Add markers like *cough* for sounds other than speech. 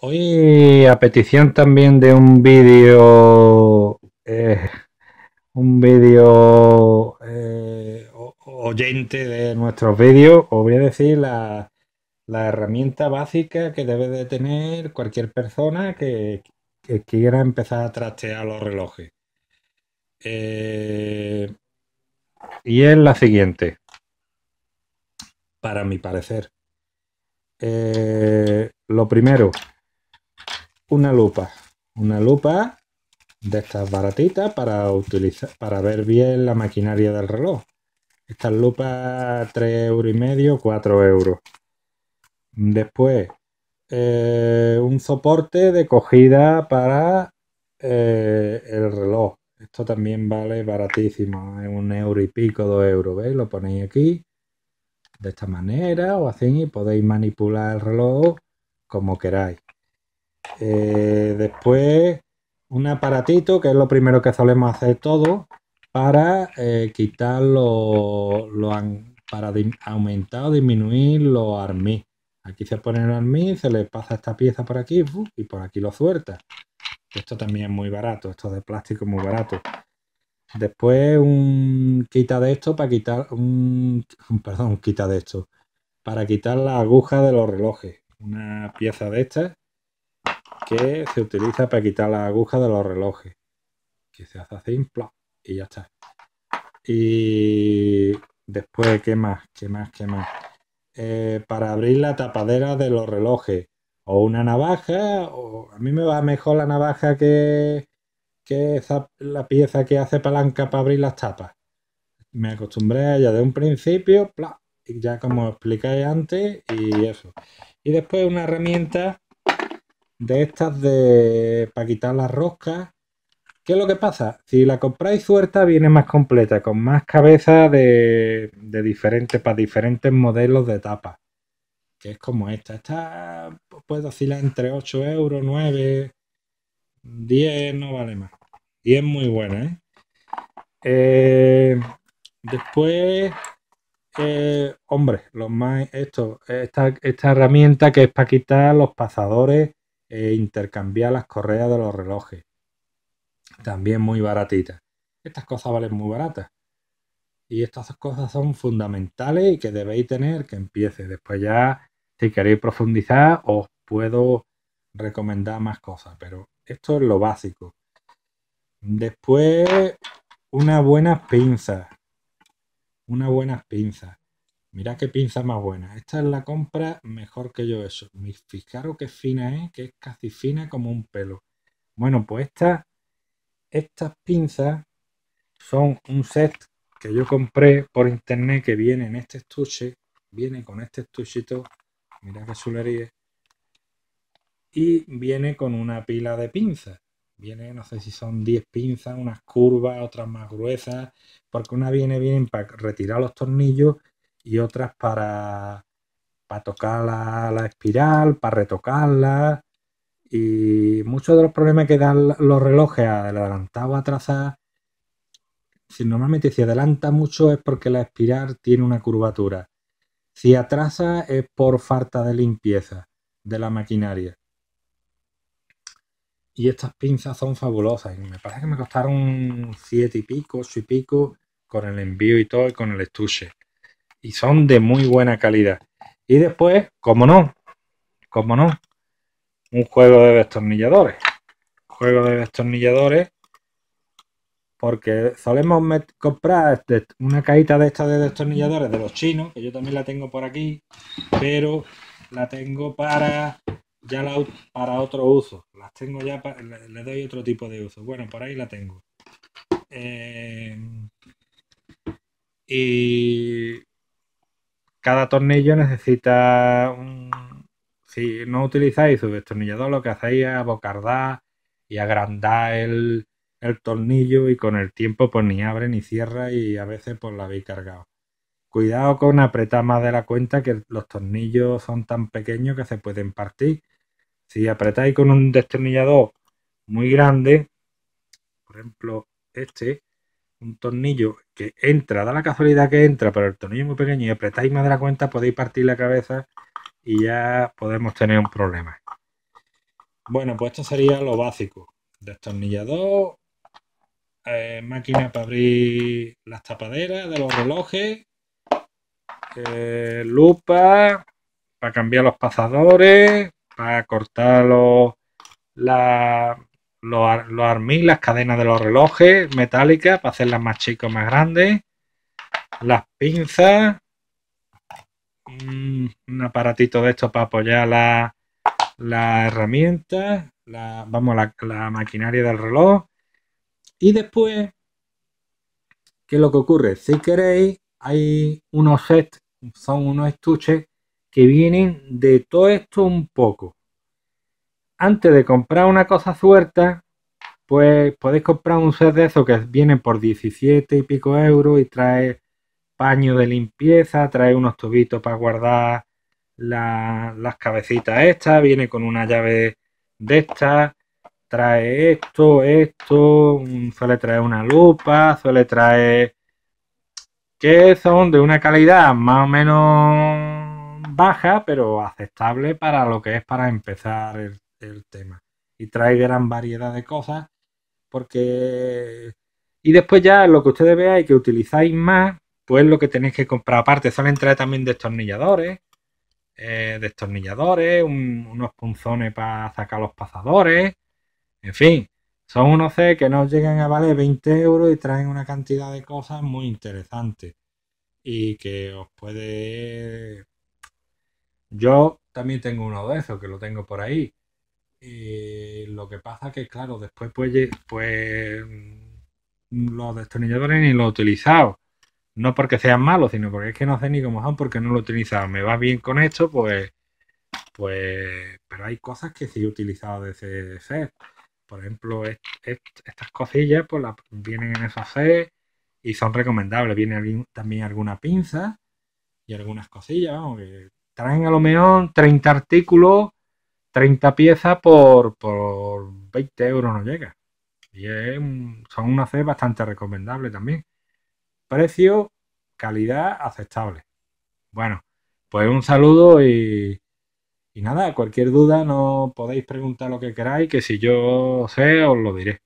Hoy, a petición también de un vídeo, eh, un vídeo eh, oyente de nuestros vídeos, os voy a decir la, la, herramienta básica que debe de tener cualquier persona que, quiera empezar a trastear los relojes. Eh, y es la siguiente, para mi parecer. lo primero, una lupa. Una lupa de estas baratitas para utilizar para ver bien la maquinaria del reloj. Esta lupa 3 euros y medio, 4 euros. Después, eh, un soporte de cogida para eh, el reloj. Esto también vale baratísimo, es un euro y pico, dos euros, ¿veis? Lo ponéis aquí de esta manera o así y podéis manipular el reloj como queráis. Eh, después, un aparatito, que es lo primero que solemos hacer todo para eh, quitar los, para aumentar o disminuir los armis. Aquí se pone el armis, se le pasa esta pieza por aquí y por aquí lo suelta. Esto también es muy barato, esto de plástico es muy barato. Después un quita de esto para quitar un, *laughs* perdón, quita de esto para quitar la aguja de los relojes. Una pieza de estas que se utiliza para quitar la aguja de los relojes. Que se hace así, y ya está. Y después, ¿qué más? ¿Qué más? ¿Qué más? Eh, para abrir la tapadera de los relojes. O una navaja, o a mí me va mejor la navaja que, la pieza que hace palanca para abrir las tapas. Me acostumbré a ella de un principio, ya como expliqué antes, y eso. Y después una herramienta de estas de para quitar las roscas. ¿Qué es lo que pasa? Si la compráis suelta viene más completa, con más cabezas de, de diferentes, para diferentes modelos de tapa. Que es como esta. Esta pues, puede oscilar entre 8 euros, 9, 10, no vale más. Y es muy buena, ¿eh? eh después, eh, hombre, los más, esto, esta, esta herramienta que es para quitar los pasadores e intercambiar las correas de los relojes. También muy baratitas. Estas cosas valen muy baratas. Y estas cosas son fundamentales y que debéis tener que empiece. Después ya, si queréis profundizar, os puedo recomendar más cosas. Pero esto es lo básico. Después, una buena pinza una buenas pinzas. Mira qué pinza más buena. Esta es la compra mejor que yo eso. Fijaros qué fina es, que es casi fina como un pelo. Bueno, pues estas pinzas son un set que yo compré por internet que viene en este estuche. Viene con este estuchito. Mira qué chulería. Y viene con una pila de pinzas. Viene, no sé si son 10 pinzas, unas curvas, otras más gruesas, porque una viene bien para retirar los tornillos y otras para, para tocar la, espiral, para retocarla. Y muchos de los problemas que dan los relojes adelantado o atrasado, si normalmente si adelanta mucho es porque la espiral tiene una curvatura. Si atrasa es por falta de limpieza de la maquinaria. Y estas pinzas son fabulosas. Me parece que me costaron siete y pico, ocho y pico, con el envío y todo y con el estuche y son de muy buena calidad. Y después, como no, como no, un juego de destornilladores. Juego de destornilladores, porque solemos comprar este, una caída de estas de destornilladores de los chinos, que yo también la tengo por aquí, pero la tengo para ya para otro uso. Las tengo ya, le, doy otro tipo de uso. Bueno, por ahí la tengo. Eh, y cada tornillo necesita un... Si no utilizáis su destornillador, lo que hacéis es abocardar y agrandar el, tornillo y con el tiempo pues ni abre ni cierra y a veces pues la habéis cargado. Cuidado con apretar más de la cuenta que los tornillos son tan pequeños que se pueden partir. Si apretáis con un destornillador muy grande, por ejemplo este, un tornillo que entra, da la casualidad que entra, pero el tornillo es muy pequeño y apretáis más de la cuenta, podéis partir la cabeza y ya podemos tener un problema. Bueno, pues esto sería lo básico. Destornillador, eh, máquina para abrir las tapaderas de los relojes, eh, lupa para cambiar los pasadores, para cortar la, los, los armí, las cadenas de los relojes metálicas para hacerlas más chicas, más grandes, las pinzas, mm, un aparatito de estos para apoyar la, la herramienta, la, vamos, la, la maquinaria del reloj. Y después, ¿qué es lo que ocurre? Si queréis, hay unos sets, son unos estuches que vienen de todo esto un poco antes de comprar una cosa suelta, pues podéis comprar un set de eso que viene por 17 y pico euros y trae paño de limpieza, trae unos tubitos para guardar las cabecitas estas, viene con una llave de estas, trae esto, esto, suele traer una lupa, suele traer que son de una calidad más o menos baja, pero aceptable para lo que es para empezar el el tema. Y trae gran variedad de cosas porque... Y después ya lo que ustedes y que utilizáis más, pues lo que tenéis que comprar aparte. Suelen traer también destornilladores, eh, destornilladores, unos punzones para sacar los pasadores, en fin. Son unos que nos llegan a valer 20 euros y traen una cantidad de cosas muy interesantes. Y que os puede... Yo también tengo uno de esos, que lo tengo por ahí. Y eh, lo que pasa que, claro, después pues, pues, los destornilladores ni los he utilizado. No porque sean malos, sino porque es que no sé ni cómo son, porque no lo he utilizado. Me va bien con esto, pues, pues, pero hay cosas que sí he utilizado de C Por ejemplo, estas cosillas, pues vienen en esa y son recomendables. Viene también alguna pinza y algunas cosillas, traen a lo mejor 30 artículos 30 piezas por, por 20 euros no llega. Y son una C bastante recomendable también. Precio, calidad aceptable. Bueno, pues un saludo y, y nada, cualquier duda no podéis preguntar lo que queráis, que si yo sé os lo diré.